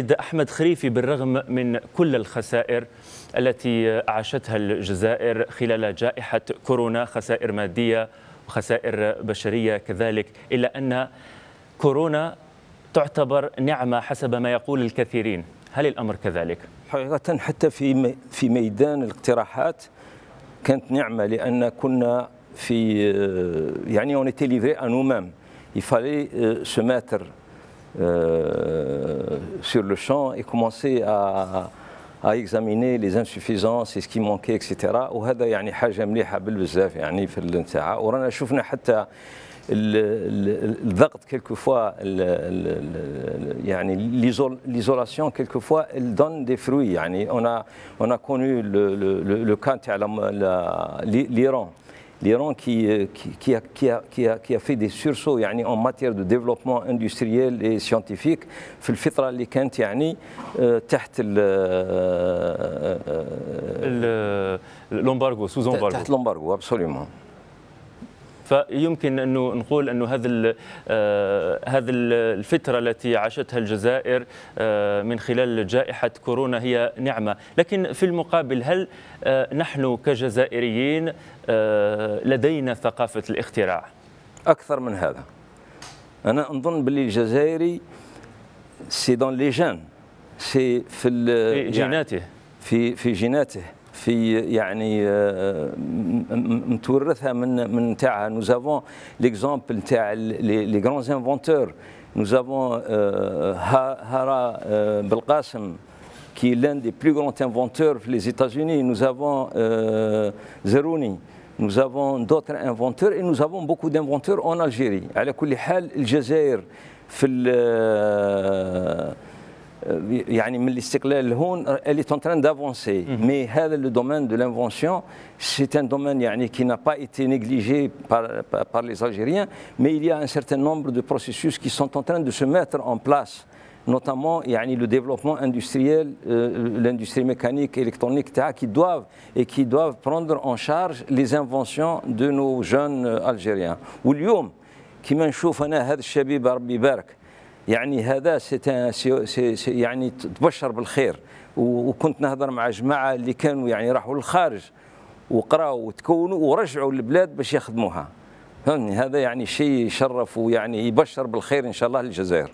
السيد أحمد خريفي بالرغم من كل الخسائر التي عاشتها الجزائر خلال جائحة كورونا خسائر مادية وخسائر بشرية كذلك إلا أن كورونا تعتبر نعمة حسب ما يقول الكثيرين هل الأمر كذلك؟ حقيقة حتى في في ميدان الاقتراحات كانت نعمة لأن كنا في يعني on ليفري أنو livrés à nous-mêmes il euh, sur le champ et commencer à, à examiner les insuffisances et ce qui manquait etc Et وهذا يعني حاجه مليحه بالبزاف يعني في النتاع ورانا شفنا حتى الضغط quelquefois يعني l'isolation quelquefois elle donne des fruits يعني on a on a connu le le le, le cas تاع l'Iran l'Iran euh, qui, a, fait des sursauts en matière de développement industriel et scientifique في fitra اللي كانت يعني l'embargo, sous embargo. l'embargo, absolument. فيمكن انه نقول انه آه، هذا هذا الفتره التي عاشتها الجزائر آه، من خلال جائحه كورونا هي نعمه، لكن في المقابل هل آه، نحن كجزائريين لدينا ثقافه الاختراع؟ اكثر من هذا. انا نظن باللي الجزائري سي دون لي جان سي في في يعني جيناته في في جيناته في يعني آه، آه، متورثه من من تاعها نو زافون ليكزومبل تاع لي غران انفونتور نو زافون هارا بالقاسم كي لان دي بلو غران انفونتور في لي زيتازوني نو زافون زيروني نو زافون دوتر انفونتور اي نو زافون بوكو دانفونتور اون الجيري على كل حال الجزائر في Euh, يعني من الاستقلال en اللي en دافونسي مي هذا لو دومين دو لانفونسيون سي ان دومين يعني n'a pas été négligé par, les Algériens, mais il y a un certain nombre de processus qui sont en train de se mettre en place notamment le développement industriel, euh, l'industrie mécanique, électronique, etc., qui doivent et qui doivent prendre en charge les inventions de nos jeunes euh, Algériens. واليوم كما نشوف انا هذا الشبيب يعني هذا يعني تبشر بالخير وكنت نهضر مع جماعه اللي كانوا يعني راحوا للخارج وقراوا وتكونوا ورجعوا للبلاد باش يخدموها فهمني هذا يعني شيء يشرف ويعني يبشر بالخير ان شاء الله للجزائر